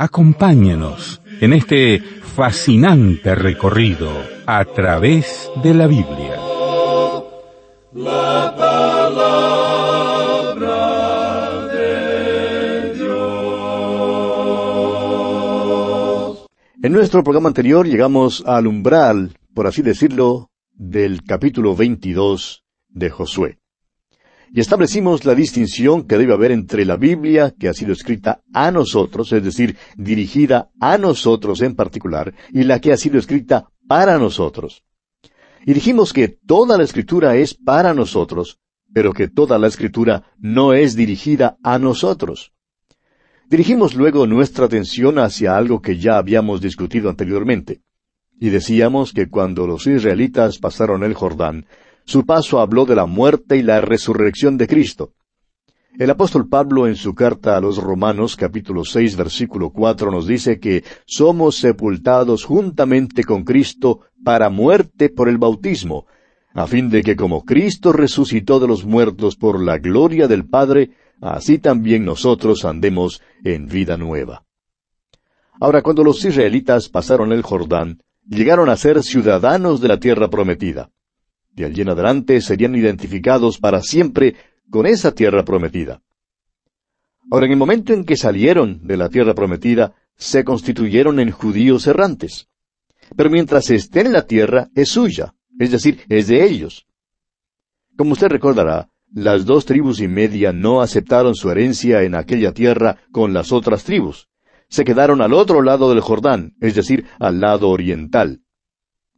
Acompáñenos en este fascinante recorrido a través de la Biblia. La palabra de Dios. En nuestro programa anterior llegamos al umbral, por así decirlo, del capítulo 22 de Josué y establecimos la distinción que debe haber entre la Biblia, que ha sido escrita a nosotros, es decir, dirigida a nosotros en particular, y la que ha sido escrita para nosotros. Y dijimos que toda la escritura es para nosotros, pero que toda la escritura no es dirigida a nosotros. Dirigimos luego nuestra atención hacia algo que ya habíamos discutido anteriormente. Y decíamos que cuando los israelitas pasaron el Jordán, su paso habló de la muerte y la resurrección de Cristo. El apóstol Pablo en su carta a los Romanos capítulo 6 versículo 4 nos dice que somos sepultados juntamente con Cristo para muerte por el bautismo, a fin de que como Cristo resucitó de los muertos por la gloria del Padre, así también nosotros andemos en vida nueva. Ahora, cuando los israelitas pasaron el Jordán, llegaron a ser ciudadanos de la tierra prometida. De allí en adelante serían identificados para siempre con esa tierra prometida. Ahora, en el momento en que salieron de la tierra prometida, se constituyeron en judíos errantes. Pero mientras estén en la tierra, es suya, es decir, es de ellos. Como usted recordará, las dos tribus y media no aceptaron su herencia en aquella tierra con las otras tribus. Se quedaron al otro lado del Jordán, es decir, al lado oriental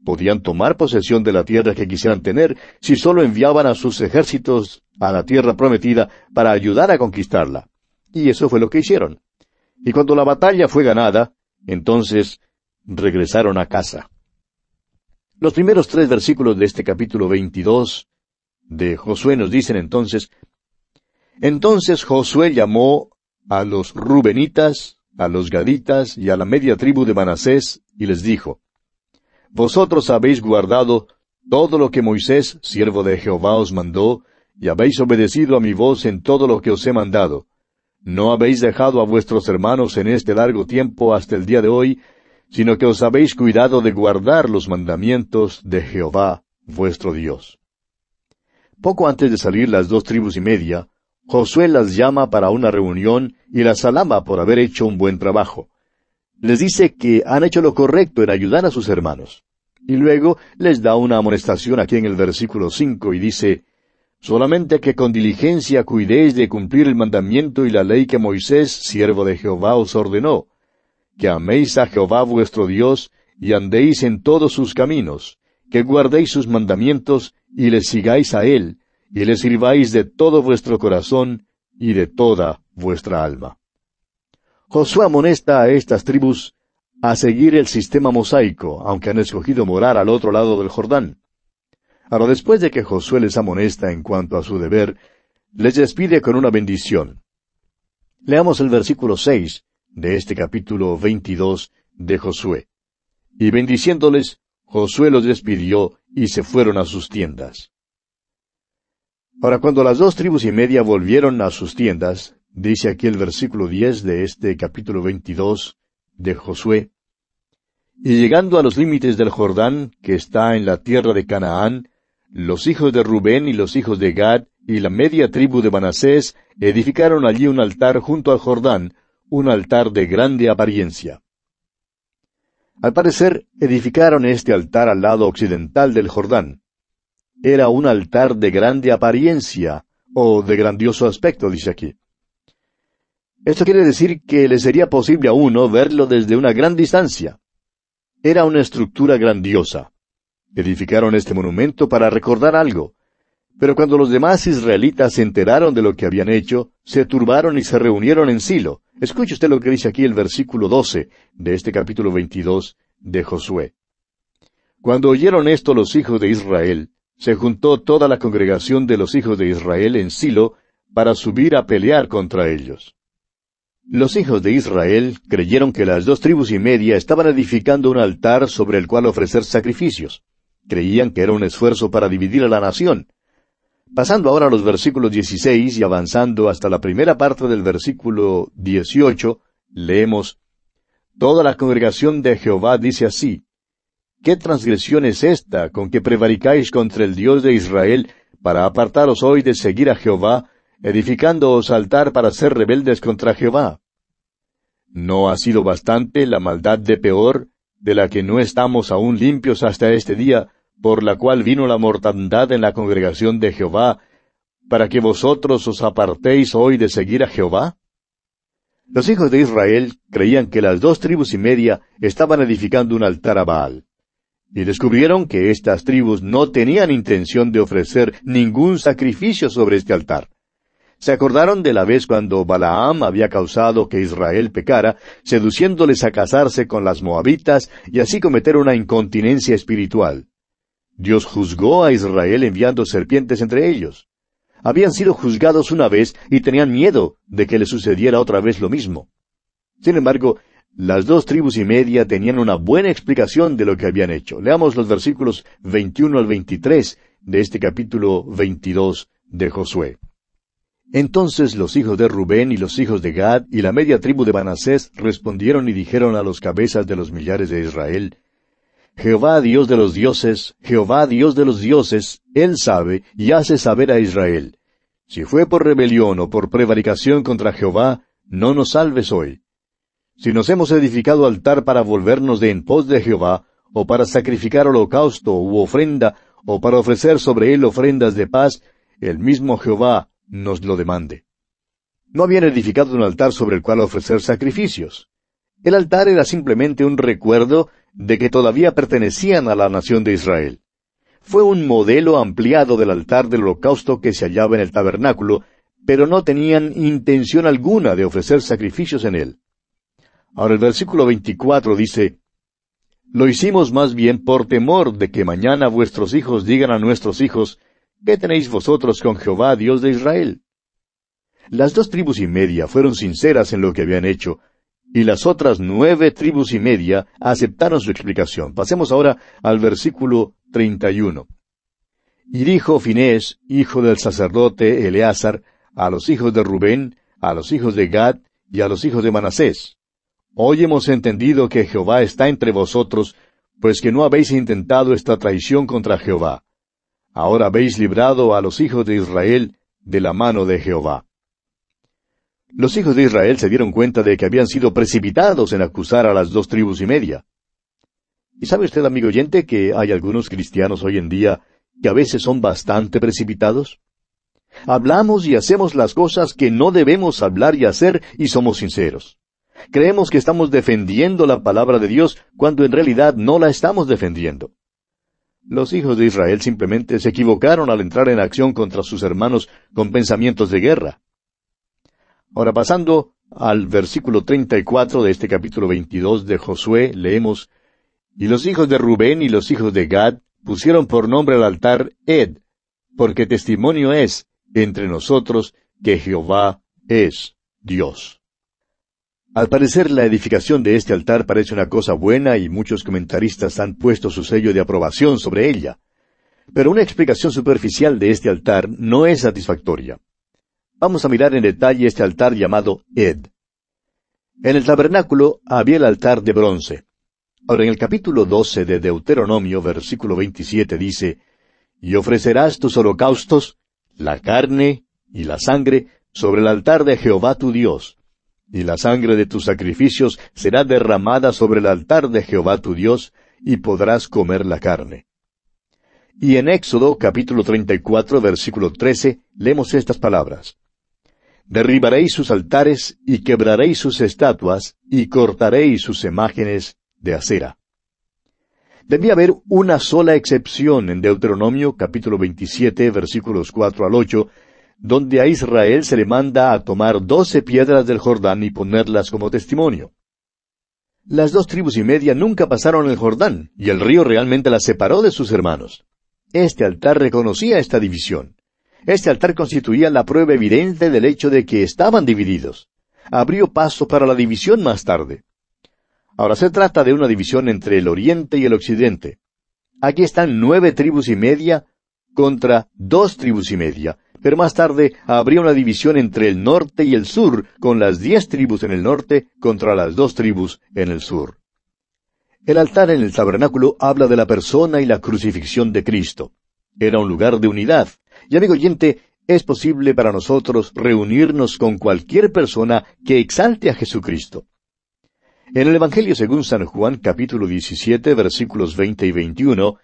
podían tomar posesión de la tierra que quisieran tener si solo enviaban a sus ejércitos a la tierra prometida para ayudar a conquistarla. Y eso fue lo que hicieron. Y cuando la batalla fue ganada, entonces regresaron a casa. Los primeros tres versículos de este capítulo 22 de Josué nos dicen entonces, Entonces Josué llamó a los Rubenitas, a los Gaditas y a la media tribu de Manasés y les dijo, vosotros habéis guardado todo lo que Moisés, siervo de Jehová, os mandó, y habéis obedecido a mi voz en todo lo que os he mandado. No habéis dejado a vuestros hermanos en este largo tiempo hasta el día de hoy, sino que os habéis cuidado de guardar los mandamientos de Jehová, vuestro Dios. Poco antes de salir las dos tribus y media, Josué las llama para una reunión y las alaba por haber hecho un buen trabajo les dice que han hecho lo correcto en ayudar a sus hermanos. Y luego les da una amonestación aquí en el versículo 5 y dice, Solamente que con diligencia cuidéis de cumplir el mandamiento y la ley que Moisés, siervo de Jehová, os ordenó, que améis a Jehová vuestro Dios y andéis en todos sus caminos, que guardéis sus mandamientos y le sigáis a él, y le sirváis de todo vuestro corazón y de toda vuestra alma. Josué amonesta a estas tribus a seguir el sistema mosaico, aunque han escogido morar al otro lado del Jordán. Ahora, después de que Josué les amonesta en cuanto a su deber, les despide con una bendición. Leamos el versículo 6 de este capítulo veintidós de Josué. Y bendiciéndoles, Josué los despidió y se fueron a sus tiendas. Ahora, cuando las dos tribus y media volvieron a sus tiendas, Dice aquí el versículo diez de este capítulo veintidós de Josué. Y llegando a los límites del Jordán, que está en la tierra de Canaán, los hijos de Rubén y los hijos de Gad y la media tribu de Manasés edificaron allí un altar junto al Jordán, un altar de grande apariencia. Al parecer, edificaron este altar al lado occidental del Jordán. Era un altar de grande apariencia, o de grandioso aspecto, dice aquí. Esto quiere decir que le sería posible a uno verlo desde una gran distancia. Era una estructura grandiosa. Edificaron este monumento para recordar algo. Pero cuando los demás israelitas se enteraron de lo que habían hecho, se turbaron y se reunieron en Silo. Escuche usted lo que dice aquí el versículo 12 de este capítulo 22 de Josué. Cuando oyeron esto los hijos de Israel, se juntó toda la congregación de los hijos de Israel en Silo para subir a pelear contra ellos. Los hijos de Israel creyeron que las dos tribus y media estaban edificando un altar sobre el cual ofrecer sacrificios. Creían que era un esfuerzo para dividir a la nación. Pasando ahora a los versículos 16 y avanzando hasta la primera parte del versículo 18, leemos, Toda la congregación de Jehová dice así, ¿Qué transgresión es esta con que prevaricáis contra el Dios de Israel para apartaros hoy de seguir a Jehová edificándoos altar para ser rebeldes contra Jehová. ¿No ha sido bastante la maldad de peor, de la que no estamos aún limpios hasta este día, por la cual vino la mortandad en la congregación de Jehová, para que vosotros os apartéis hoy de seguir a Jehová? Los hijos de Israel creían que las dos tribus y media estaban edificando un altar a Baal. Y descubrieron que estas tribus no tenían intención de ofrecer ningún sacrificio sobre este altar. Se acordaron de la vez cuando Balaam había causado que Israel pecara, seduciéndoles a casarse con las moabitas y así cometer una incontinencia espiritual. Dios juzgó a Israel enviando serpientes entre ellos. Habían sido juzgados una vez y tenían miedo de que le sucediera otra vez lo mismo. Sin embargo, las dos tribus y media tenían una buena explicación de lo que habían hecho. Leamos los versículos 21 al 23 de este capítulo 22 de Josué. Entonces los hijos de Rubén y los hijos de Gad y la media tribu de Banasés respondieron y dijeron a los cabezas de los millares de Israel, Jehová Dios de los dioses, Jehová Dios de los dioses, Él sabe y hace saber a Israel. Si fue por rebelión o por prevaricación contra Jehová, no nos salves hoy. Si nos hemos edificado altar para volvernos de en pos de Jehová, o para sacrificar holocausto u ofrenda, o para ofrecer sobre él ofrendas de paz, el mismo Jehová nos lo demande. No habían edificado un altar sobre el cual ofrecer sacrificios. El altar era simplemente un recuerdo de que todavía pertenecían a la nación de Israel. Fue un modelo ampliado del altar del holocausto que se hallaba en el tabernáculo, pero no tenían intención alguna de ofrecer sacrificios en él. Ahora el versículo 24 dice, Lo hicimos más bien por temor de que mañana vuestros hijos digan a nuestros hijos, ¿Qué tenéis vosotros con Jehová, Dios de Israel? Las dos tribus y media fueron sinceras en lo que habían hecho, y las otras nueve tribus y media aceptaron su explicación. Pasemos ahora al versículo 31. Y dijo Finés, hijo del sacerdote Eleazar, a los hijos de Rubén, a los hijos de Gad y a los hijos de Manasés. Hoy hemos entendido que Jehová está entre vosotros, pues que no habéis intentado esta traición contra Jehová. Ahora habéis librado a los hijos de Israel de la mano de Jehová. Los hijos de Israel se dieron cuenta de que habían sido precipitados en acusar a las dos tribus y media. Y sabe usted, amigo oyente, que hay algunos cristianos hoy en día que a veces son bastante precipitados. Hablamos y hacemos las cosas que no debemos hablar y hacer y somos sinceros. Creemos que estamos defendiendo la palabra de Dios cuando en realidad no la estamos defendiendo. Los hijos de Israel simplemente se equivocaron al entrar en acción contra sus hermanos con pensamientos de guerra. Ahora pasando al versículo 34 de este capítulo 22 de Josué, leemos, Y los hijos de Rubén y los hijos de Gad pusieron por nombre al altar Ed, porque testimonio es entre nosotros que Jehová es Dios. Al parecer, la edificación de este altar parece una cosa buena y muchos comentaristas han puesto su sello de aprobación sobre ella. Pero una explicación superficial de este altar no es satisfactoria. Vamos a mirar en detalle este altar llamado Ed. En el tabernáculo había el altar de bronce. Ahora, en el capítulo 12 de Deuteronomio, versículo 27 dice, Y ofrecerás tus holocaustos, la carne y la sangre, sobre el altar de Jehová tu Dios y la sangre de tus sacrificios será derramada sobre el altar de Jehová tu Dios, y podrás comer la carne. Y en Éxodo capítulo 34 versículo 13 leemos estas palabras. Derribaréis sus altares y quebraréis sus estatuas y cortaréis sus imágenes de acera. Debía haber una sola excepción en Deuteronomio capítulo 27 versículos 4 al 8 donde a Israel se le manda a tomar doce piedras del Jordán y ponerlas como testimonio. Las dos tribus y media nunca pasaron el Jordán, y el río realmente las separó de sus hermanos. Este altar reconocía esta división. Este altar constituía la prueba evidente del hecho de que estaban divididos. Abrió paso para la división más tarde. Ahora se trata de una división entre el oriente y el occidente. Aquí están nueve tribus y media contra dos tribus y media, pero más tarde habría una división entre el norte y el sur, con las diez tribus en el norte contra las dos tribus en el sur. El altar en el tabernáculo habla de la persona y la crucifixión de Cristo. Era un lugar de unidad. Y amigo oyente, es posible para nosotros reunirnos con cualquier persona que exalte a Jesucristo. En el Evangelio según San Juan capítulo 17 versículos 20 y 21,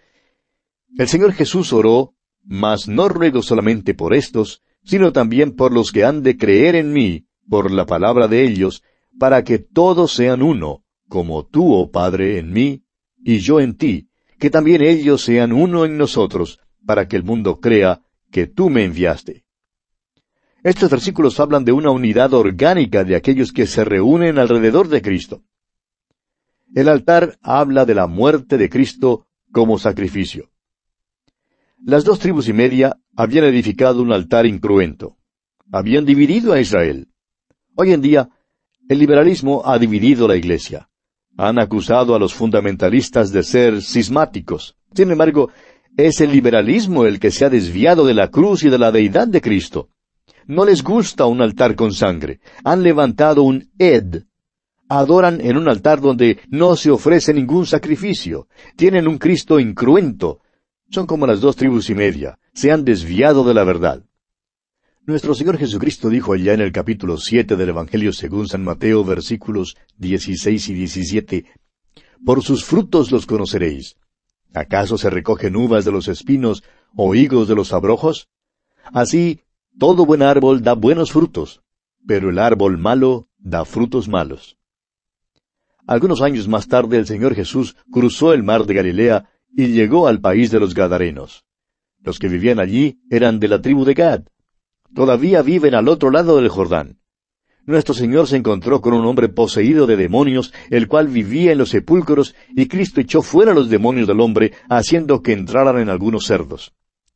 el Señor Jesús oró mas no ruego solamente por estos, sino también por los que han de creer en mí, por la palabra de ellos, para que todos sean uno, como tú, oh Padre, en mí, y yo en ti, que también ellos sean uno en nosotros, para que el mundo crea que tú me enviaste. Estos versículos hablan de una unidad orgánica de aquellos que se reúnen alrededor de Cristo. El altar habla de la muerte de Cristo como sacrificio. Las dos tribus y media habían edificado un altar incruento. Habían dividido a Israel. Hoy en día, el liberalismo ha dividido la Iglesia. Han acusado a los fundamentalistas de ser cismáticos. Sin embargo, es el liberalismo el que se ha desviado de la cruz y de la deidad de Cristo. No les gusta un altar con sangre. Han levantado un ed. Adoran en un altar donde no se ofrece ningún sacrificio. Tienen un Cristo incruento, son como las dos tribus y media, se han desviado de la verdad. Nuestro Señor Jesucristo dijo allá en el capítulo siete del Evangelio según San Mateo, versículos dieciséis y diecisiete Por sus frutos los conoceréis. ¿Acaso se recogen uvas de los espinos o higos de los abrojos? Así, todo buen árbol da buenos frutos, pero el árbol malo da frutos malos. Algunos años más tarde el Señor Jesús cruzó el mar de Galilea y llegó al país de los Gadarenos. Los que vivían allí eran de la tribu de Gad. Todavía viven al otro lado del Jordán. Nuestro Señor se encontró con un hombre poseído de demonios, el cual vivía en los sepulcros, y Cristo echó fuera los demonios del hombre, haciendo que entraran en algunos cerdos.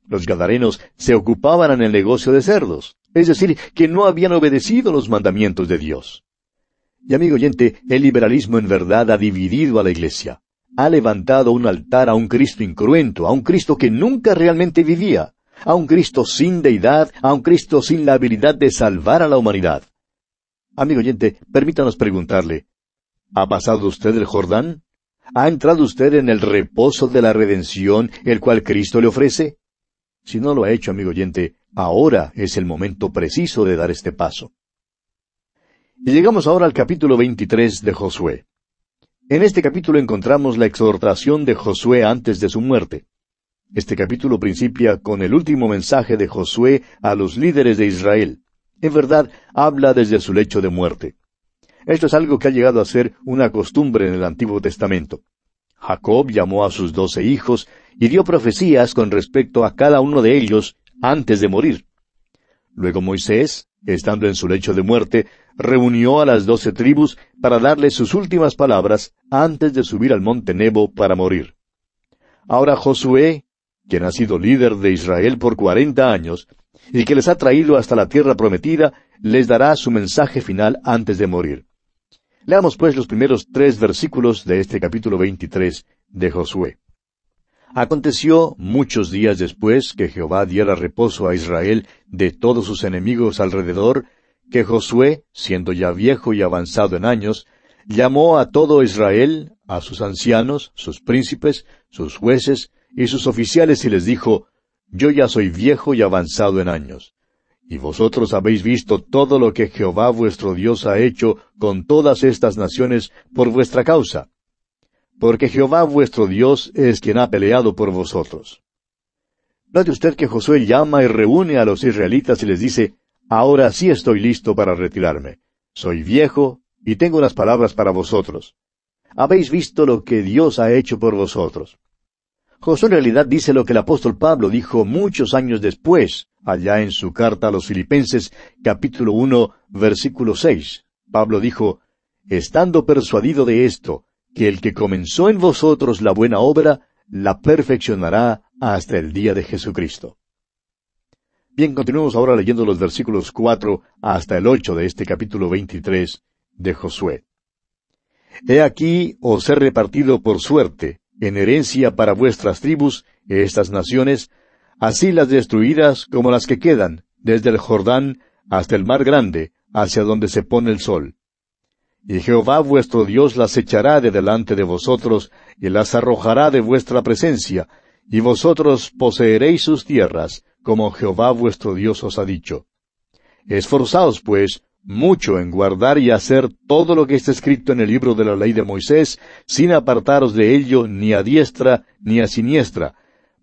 Los Gadarenos se ocupaban en el negocio de cerdos, es decir, que no habían obedecido los mandamientos de Dios. Y amigo oyente, el liberalismo en verdad ha dividido a la Iglesia ha levantado un altar a un Cristo incruento, a un Cristo que nunca realmente vivía, a un Cristo sin deidad, a un Cristo sin la habilidad de salvar a la humanidad. Amigo oyente, permítanos preguntarle, ¿ha pasado usted el Jordán? ¿Ha entrado usted en el reposo de la redención el cual Cristo le ofrece? Si no lo ha hecho, amigo oyente, ahora es el momento preciso de dar este paso. Y llegamos ahora al capítulo 23 de Josué. En este capítulo encontramos la exhortación de Josué antes de su muerte. Este capítulo principia con el último mensaje de Josué a los líderes de Israel. En verdad, habla desde su lecho de muerte. Esto es algo que ha llegado a ser una costumbre en el Antiguo Testamento. Jacob llamó a sus doce hijos y dio profecías con respecto a cada uno de ellos antes de morir. Luego Moisés, estando en su lecho de muerte, reunió a las doce tribus para darle sus últimas palabras antes de subir al monte Nebo para morir. Ahora Josué, quien ha sido líder de Israel por cuarenta años, y que les ha traído hasta la tierra prometida, les dará su mensaje final antes de morir. Leamos pues los primeros tres versículos de este capítulo veintitrés de Josué. Aconteció muchos días después que Jehová diera reposo a Israel de todos sus enemigos alrededor, que Josué, siendo ya viejo y avanzado en años, llamó a todo Israel, a sus ancianos, sus príncipes, sus jueces y sus oficiales y les dijo, Yo ya soy viejo y avanzado en años. Y vosotros habéis visto todo lo que Jehová vuestro Dios ha hecho con todas estas naciones por vuestra causa porque Jehová vuestro Dios es quien ha peleado por vosotros. Note usted que Josué llama y reúne a los israelitas y les dice, Ahora sí estoy listo para retirarme. Soy viejo y tengo unas palabras para vosotros. Habéis visto lo que Dios ha hecho por vosotros. Josué en realidad dice lo que el apóstol Pablo dijo muchos años después, allá en su carta a los Filipenses, capítulo 1, versículo 6. Pablo dijo, Estando persuadido de esto, que el que comenzó en vosotros la buena obra, la perfeccionará hasta el día de Jesucristo. Bien, continuemos ahora leyendo los versículos cuatro hasta el ocho de este capítulo veintitrés de Josué. He aquí os he repartido por suerte, en herencia para vuestras tribus, estas naciones, así las destruidas como las que quedan, desde el Jordán hasta el mar grande, hacia donde se pone el sol y Jehová vuestro Dios las echará de delante de vosotros, y las arrojará de vuestra presencia, y vosotros poseeréis sus tierras, como Jehová vuestro Dios os ha dicho. Esforzaos, pues, mucho en guardar y hacer todo lo que está escrito en el libro de la ley de Moisés, sin apartaros de ello ni a diestra ni a siniestra,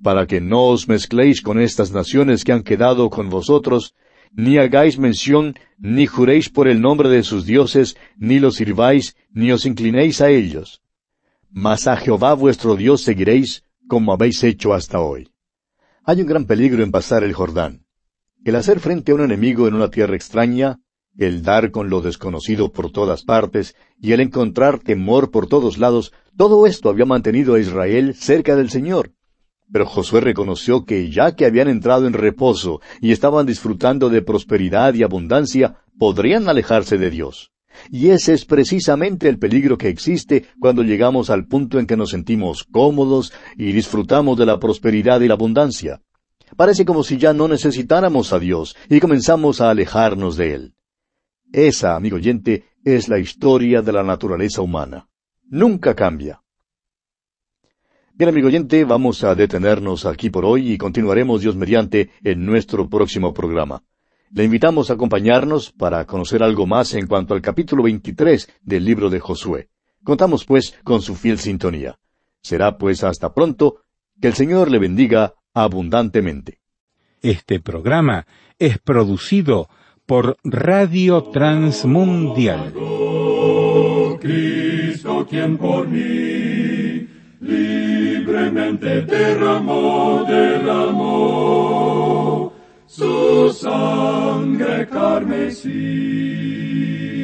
para que no os mezcléis con estas naciones que han quedado con vosotros, ni hagáis mención, ni juréis por el nombre de sus dioses, ni los sirváis, ni os inclinéis a ellos. Mas a Jehová vuestro Dios seguiréis, como habéis hecho hasta hoy. Hay un gran peligro en pasar el Jordán. El hacer frente a un enemigo en una tierra extraña, el dar con lo desconocido por todas partes y el encontrar temor por todos lados, todo esto había mantenido a Israel cerca del Señor. Pero Josué reconoció que ya que habían entrado en reposo y estaban disfrutando de prosperidad y abundancia, podrían alejarse de Dios. Y ese es precisamente el peligro que existe cuando llegamos al punto en que nos sentimos cómodos y disfrutamos de la prosperidad y la abundancia. Parece como si ya no necesitáramos a Dios y comenzamos a alejarnos de Él. Esa, amigo oyente, es la historia de la naturaleza humana. Nunca cambia. Bien, amigo oyente, vamos a detenernos aquí por hoy y continuaremos, Dios mediante, en nuestro próximo programa. Le invitamos a acompañarnos para conocer algo más en cuanto al capítulo 23 del libro de Josué. Contamos, pues, con su fiel sintonía. Será, pues, hasta pronto. Que el Señor le bendiga abundantemente. Este programa es producido por Radio Transmundial. Oh, Cristo, por mí libremente derramó, amor su sangre carmesí.